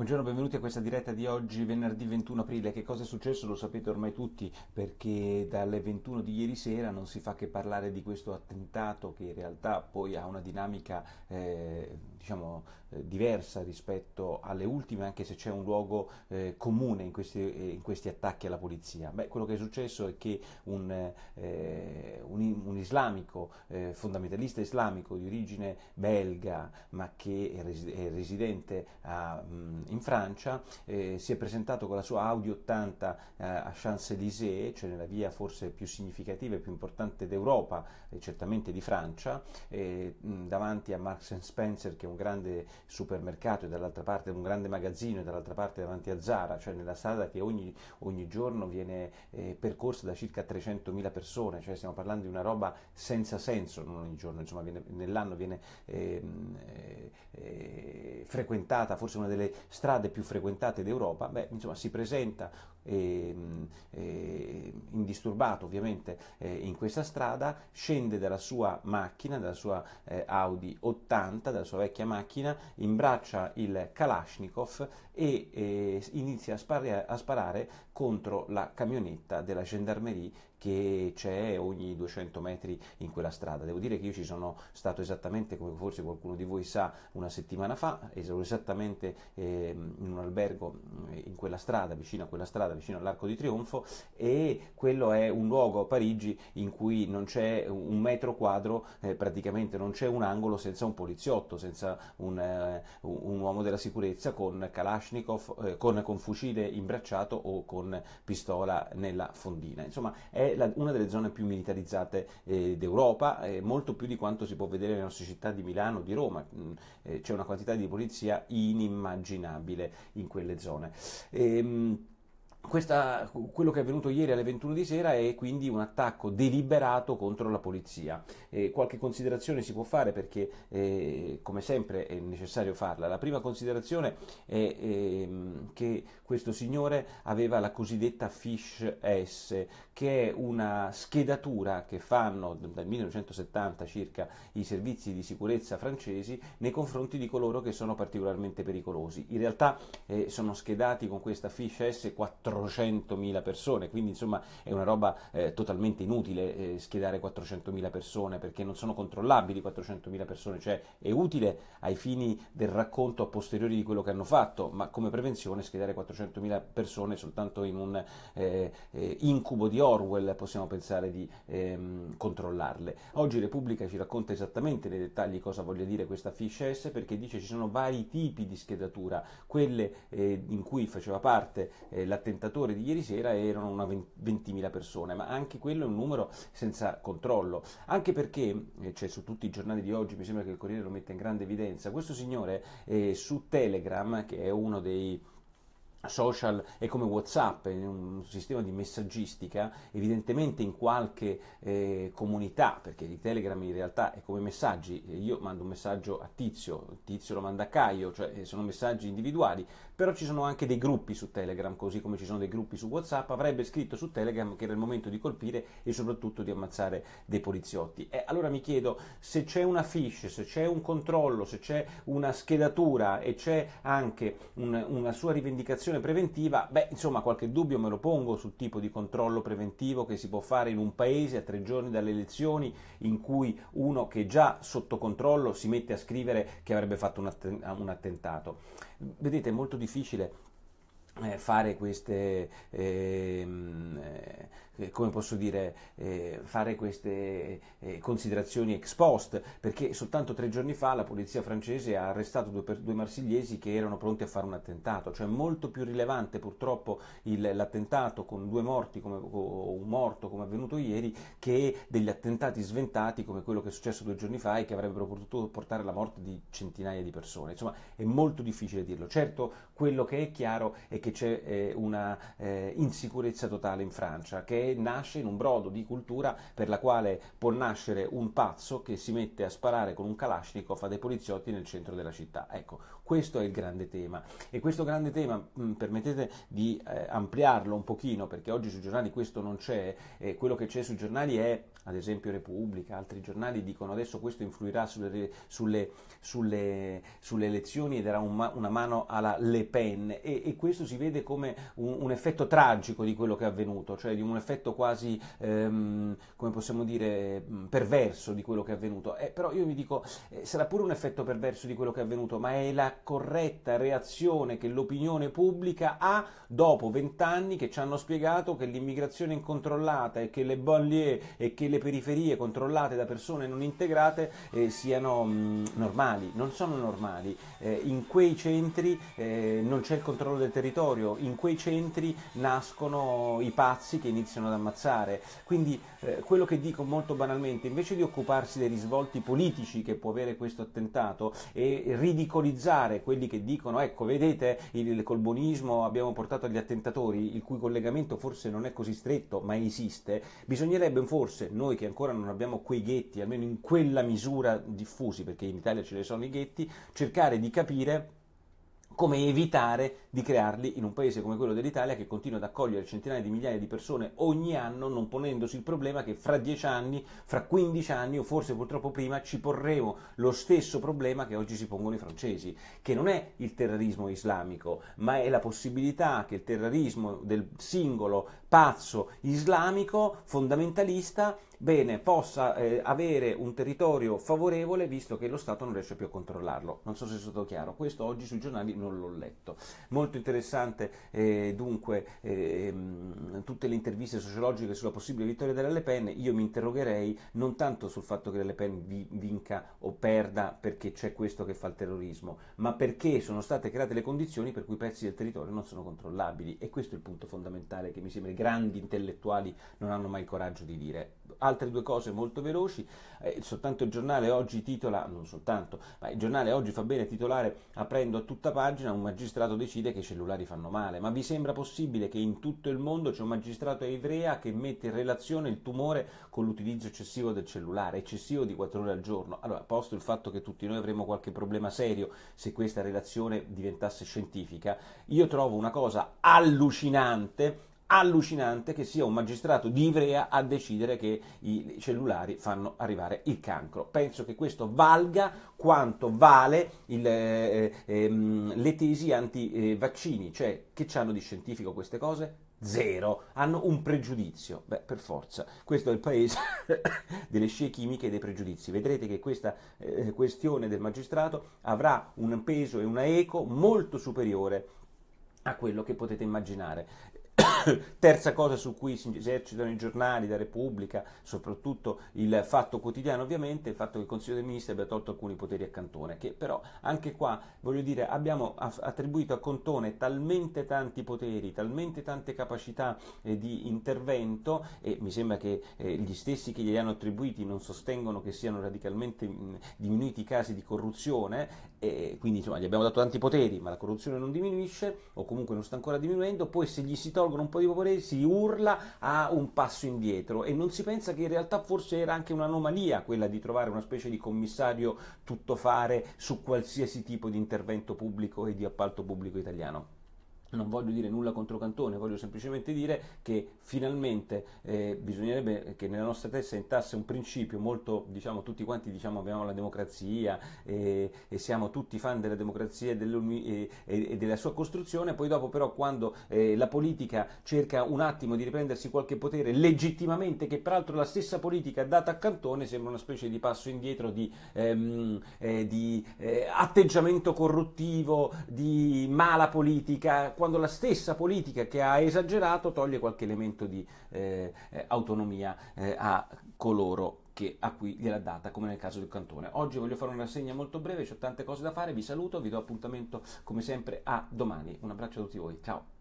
Buongiorno, benvenuti a questa diretta di oggi, venerdì 21 aprile. Che cosa è successo lo sapete ormai tutti, perché dalle 21 di ieri sera non si fa che parlare di questo attentato che in realtà poi ha una dinamica eh, diciamo, eh, diversa rispetto alle ultime, anche se c'è un luogo eh, comune in questi, eh, in questi, attacchi alla polizia. Beh, quello che è successo è che un, eh, un, un islamico, eh, fondamentalista islamico di origine belga, ma che è, res- è residente a... Mh, mm, in Francia, eh, si è presentato con la sua Audi 80 eh, a Champs-Élysées, cioè nella via forse più significativa e più importante d'Europa e certamente di Francia, mh, davanti a Marks Spencer che è un grande supermercato e dall'altra parte un grande magazzino e dall'altra parte davanti a Zara, cioè nella strada che ogni, ogni giorno viene eh, percorsa da circa 300.000 persone, cioè stiamo parlando di una roba senza senso, non ogni giorno, insomma viene, nell'anno viene ehm, eh, eh, frequentata, forse una delle strade più frequentate d'Europa, beh, insomma, si presenta eh, eh, indisturbato ovviamente eh, in questa strada, scende dalla sua macchina, dalla sua eh, Audi 80, dalla sua vecchia macchina, imbraccia il Kalashnikov e eh, inizia a, spar- a sparare contro la camionetta della gendarmerie che c'è ogni 200 metri in quella strada. Devo dire che io ci sono stato esattamente, come forse qualcuno di voi sa, una settimana fa, ero esattamente ehm, in un albergo mm, in quella strada, vicino a quella strada strada vicino all'Arco di Trionfo e quello è un luogo a Parigi in cui non c'è un metro quadro, eh, praticamente non c'è un angolo senza un poliziotto, senza un, eh, un uomo della sicurezza con Kalashnikov, eh, con, con, fucile imbracciato o con pistola nella fondina. Insomma è la, una delle zone più militarizzate eh, d'Europa, eh, molto più di quanto si può vedere nelle nostre città di Milano, o di Roma, mm, eh, c'è una quantità di polizia inimmaginabile in quelle zone. Ehm, questa, quello che è avvenuto ieri alle 21 di sera è quindi un attacco deliberato contro la polizia. Eh, qualche considerazione si può fare perché eh, come sempre è necessario farla. La prima considerazione è ehm, che questo signore aveva la cosiddetta Fish S, che è una schedatura che fanno dal 1970 circa i servizi di sicurezza francesi nei confronti di coloro che sono particolarmente pericolosi. In realtà eh, sono schedati con questa Fish S 4 400.000 persone, quindi insomma è una roba eh, totalmente inutile eh, schedare 400.000 persone perché non sono controllabili 400.000 persone, cioè è utile ai fini del racconto a posteriori di quello che hanno fatto, ma come prevenzione schedare 400.000 persone soltanto in un eh, eh, incubo di Orwell possiamo pensare di ehm, controllarle. Oggi Repubblica ci racconta esattamente nei dettagli cosa voglia dire questa fiche S perché dice ci sono vari tipi di schedatura, quelle eh, in cui faceva parte eh, l'attentato tentatori di ieri sera erano una 20.000 persone, ma anche quello è un numero senza controllo, anche perché, cioè su tutti i giornali di oggi mi sembra che il Corriere lo metta in grande evidenza, questo signore eh, su Telegram, che è uno dei social è come Whatsapp, è un sistema di messaggistica, evidentemente in qualche eh, comunità, perché di Telegram in realtà è come messaggi, eh, io mando un messaggio a Tizio, Tizio lo manda a Caio, cioè eh, sono messaggi individuali, però ci sono anche dei gruppi su Telegram, così come ci sono dei gruppi su Whatsapp, avrebbe scritto su Telegram che era il momento di colpire e soprattutto di ammazzare dei poliziotti. E allora mi chiedo se c'è una fiche, se c'è un controllo, se c'è una schedatura e c'è anche un, una sua rivendicazione vaccinazione preventiva, beh, insomma, qualche dubbio me lo pongo sul tipo di controllo preventivo che si può fare in un paese a tre giorni dalle elezioni in cui uno che è già sotto controllo si mette a scrivere che avrebbe fatto un, att- un attentato. Vedete, è molto difficile eh, fare queste... Ehm, eh, eh, come posso dire, eh, fare queste eh, eh, considerazioni ex post, perché soltanto tre giorni fa la polizia francese ha arrestato due, due marsigliesi che erano pronti a fare un attentato, cioè molto più rilevante purtroppo il, l'attentato con due morti come, o un morto come è avvenuto ieri che degli attentati sventati come quello che è successo due giorni fa e che avrebbero potuto portare alla morte di centinaia di persone. Insomma, è molto difficile dirlo. Certo, quello che è chiaro è che c'è eh, una insicurezza totale in Francia, che è nasce in un brodo di cultura per la quale può nascere un pazzo che si mette a sparare con un Kalashnikov a dei poliziotti nel centro della città. Ecco, questo è il grande tema e questo grande tema, mh, mm, permettete di eh, ampliarlo un pochino perché oggi sui giornali questo non c'è, eh, quello che c'è sui giornali è ad esempio Repubblica, altri giornali dicono adesso questo influirà sulle, sulle, sulle, sulle elezioni e darà un, una mano alla Le Pen e, e questo si vede come un, un, effetto tragico di quello che è avvenuto, cioè di un effetto quasi, ehm, come possiamo dire, mm, perverso di quello che è avvenuto. Eh, però io vi dico, eh, sarà pure un effetto perverso di quello che è avvenuto, ma è la corretta reazione che l'opinione pubblica ha dopo vent'anni che ci hanno spiegato che l'immigrazione incontrollata e che le banlieue e che le periferie controllate da persone non integrate eh, siano mh, mm, normali, non sono normali. Eh, in quei centri eh, non c'è il controllo del territorio, in quei centri nascono i pazzi che iniziano ad ammazzare. Quindi eh, quello che dico molto banalmente, invece di occuparsi dei risvolti politici che può avere questo attentato e ridicolizzare quelli che dicono ecco vedete il colbonismo abbiamo portato agli attentatori il cui collegamento forse non è così stretto ma esiste, bisognerebbe forse noi che ancora non abbiamo quei ghetti, almeno in quella misura diffusi, perché in Italia ce ne sono i ghetti, cercare di capire come evitare di crearli in un paese come quello dell'Italia che continua ad accogliere centinaia di migliaia di persone ogni anno non ponendosi il problema che fra 10 anni, fra 15 anni o forse purtroppo prima ci porremo lo stesso problema che oggi si pongono i francesi, che non è il terrorismo islamico, ma è la possibilità che il terrorismo del singolo pazzo islamico fondamentalista bene, possa eh, avere un territorio favorevole visto che lo Stato non riesce più a controllarlo. Non so se è stato chiaro, questo oggi sui giornali non l'ho letto. Molto interessante eh, dunque eh, tutte le interviste sociologiche sulla possibile vittoria della Le Pen, io mi interrogherei non tanto sul fatto che la Le Pen vi, vinca o perda perché c'è questo che fa il terrorismo, ma perché sono state create le condizioni per cui pezzi del territorio non sono controllabili e questo è il punto fondamentale che mi sembra i grandi intellettuali non hanno mai il coraggio di dire. Altre due cose molto veloci, eh, soltanto il giornale oggi titola, non soltanto, ma il giornale oggi fa bene titolare aprendo a tutta pagina un magistrato decide che i cellulari fanno male, ma vi sembra possibile che in tutto il mondo c'è un magistrato a Ivrea che mette in relazione il tumore con l'utilizzo eccessivo del cellulare, eccessivo di 4 ore al giorno? Allora, posto il fatto che tutti noi avremo qualche problema serio se questa relazione diventasse scientifica, io trovo una cosa allucinante allucinante che sia un magistrato di Ivrea a decidere che i cellulari fanno arrivare il cancro. Penso che questo valga quanto vale il, eh, ehm, le tesi anti-vaccini, eh, cioè che hanno di scientifico queste cose? Zero, hanno un pregiudizio. Beh, per forza, questo è il paese delle scie chimiche e dei pregiudizi. Vedrete che questa eh, questione del magistrato avrà un peso e una eco molto superiore a quello che potete immaginare. Terza cosa su cui si esercitano i giornali, la Repubblica, soprattutto il Fatto Quotidiano ovviamente, il fatto che il Consiglio dei Ministri abbia tolto alcuni poteri a Cantone, che però anche qua, voglio dire, abbiamo attribuito a Cantone talmente tanti poteri, talmente tante capacità eh, di intervento e mi sembra che eh, gli stessi che glieli hanno attribuiti non sostengono che siano radicalmente mh, mm, diminuiti i casi di corruzione, eh, quindi insomma gli abbiamo dato tanti poteri, ma la corruzione non diminuisce o comunque non sta ancora diminuendo, poi se gli si tolgono un po' di popolese, si urla a un passo indietro e non si pensa che in realtà forse era anche un'anomalia quella di trovare una specie di commissario tuttofare su qualsiasi tipo di intervento pubblico e di appalto pubblico italiano non voglio dire nulla contro Cantone, voglio semplicemente dire che finalmente eh, bisognerebbe che nella nostra testa entrasse un principio molto, diciamo, tutti quanti diciamo abbiamo la democrazia eh, e siamo tutti fan della democrazia e, e, e, della sua costruzione, poi dopo però quando eh, la politica cerca un attimo di riprendersi qualche potere legittimamente, che peraltro la stessa politica data a Cantone sembra una specie di passo indietro di, ehm, eh, di eh, atteggiamento corruttivo, di mala politica, quando la stessa politica che ha esagerato toglie qualche elemento di eh, eh autonomia eh, a coloro che, a cui gliela data, come nel caso del cantone. Oggi voglio fare una rassegna molto breve, ho tante cose da fare, vi saluto, vi do appuntamento come sempre a domani. Un abbraccio a tutti voi, ciao!